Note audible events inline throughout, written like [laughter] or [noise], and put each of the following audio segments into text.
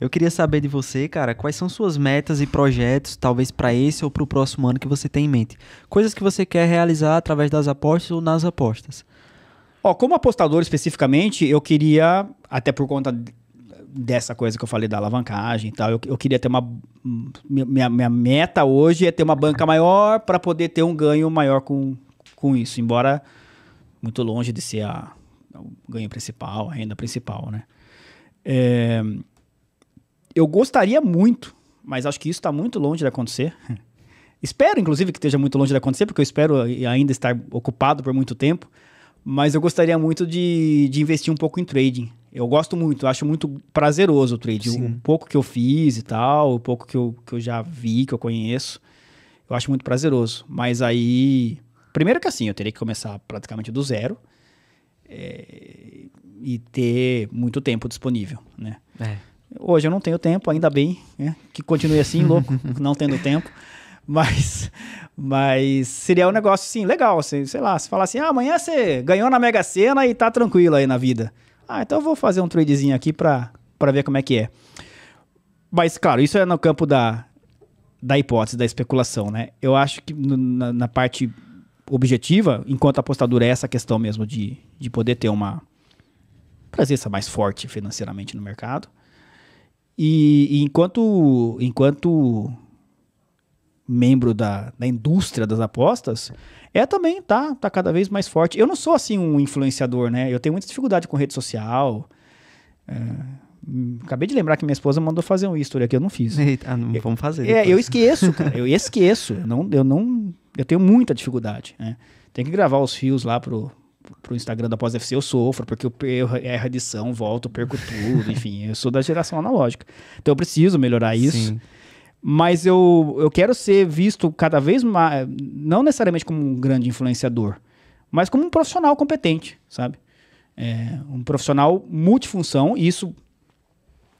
Eu queria saber de você, cara, quais são suas metas e projetos, talvez para esse ou para o próximo ano que você tem em mente. Coisas que você quer realizar através das apostas ou nas apostas. Ó, como apostador especificamente, eu queria, até por conta dessa coisa que eu falei da alavancagem e tal, eu, eu queria ter uma. Minha, minha meta hoje é ter uma banca maior para poder ter um ganho maior com, com isso, embora muito longe de ser a, o ganho principal, a renda principal, né? É eu gostaria muito, mas acho que isso está muito longe de acontecer. [laughs] espero, inclusive, que esteja muito longe de acontecer, porque eu espero ainda estar ocupado por muito tempo. Mas eu gostaria muito de, de investir um pouco em trading. Eu gosto muito, acho muito prazeroso o trading. Um pouco que eu fiz e tal, o um pouco que eu, que eu já vi, que eu conheço. Eu acho muito prazeroso. Mas aí. Primeiro que assim, eu teria que começar praticamente do zero. É, e ter muito tempo disponível, né? É. Hoje eu não tenho tempo, ainda bem, né? que continue assim, [laughs] louco, não tendo tempo. Mas, mas seria um negócio, sim, legal. Assim, sei lá, se falar assim, ah, amanhã você ganhou na Mega Sena e tá tranquilo aí na vida. Ah, então eu vou fazer um tradezinho aqui para ver como é que é. Mas, claro, isso é no campo da, da hipótese, da especulação, né? Eu acho que na, na parte objetiva, enquanto apostador, é essa questão mesmo de, de poder ter uma presença mais forte financeiramente no mercado. E, e, enquanto, enquanto membro da, da indústria das apostas, é também, tá, tá cada vez mais forte. Eu não sou assim um influenciador, né? Eu tenho muita dificuldade com rede social. É, acabei de lembrar que minha esposa mandou fazer um story aqui, eu não fiz. Eita, ah, não, vamos fazer. É, eu esqueço, cara, eu esqueço. Eu não, eu não, eu tenho muita dificuldade. Né? Tem que gravar os fios lá pro, pro Instagram da Pós-FC, eu sofro, porque eu erro, a edição, volto, perco [laughs] tudo, enfim, eu sou da geração analógica. Então eu preciso melhorar isso. Sim. Mas eu, eu quero ser visto cada vez mais, não necessariamente como um grande influenciador, mas como um profissional competente, sabe? É, um profissional multifunção, e isso,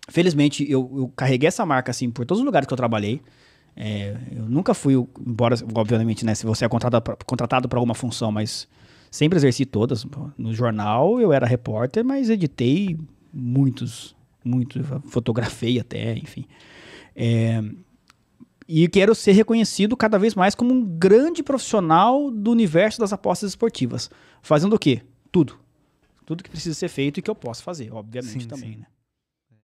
felizmente, eu, eu carreguei essa marca assim por todos os lugares que eu trabalhei. É, eu nunca fui, embora, obviamente, né, se você é contratado para alguma função, mas Sempre exerci todas. No jornal eu era repórter, mas editei muitos, muitos. Fotografei até, enfim. É, e quero ser reconhecido cada vez mais como um grande profissional do universo das apostas esportivas. Fazendo o quê? Tudo. Tudo que precisa ser feito e que eu posso fazer, obviamente, sim, também, sim. né?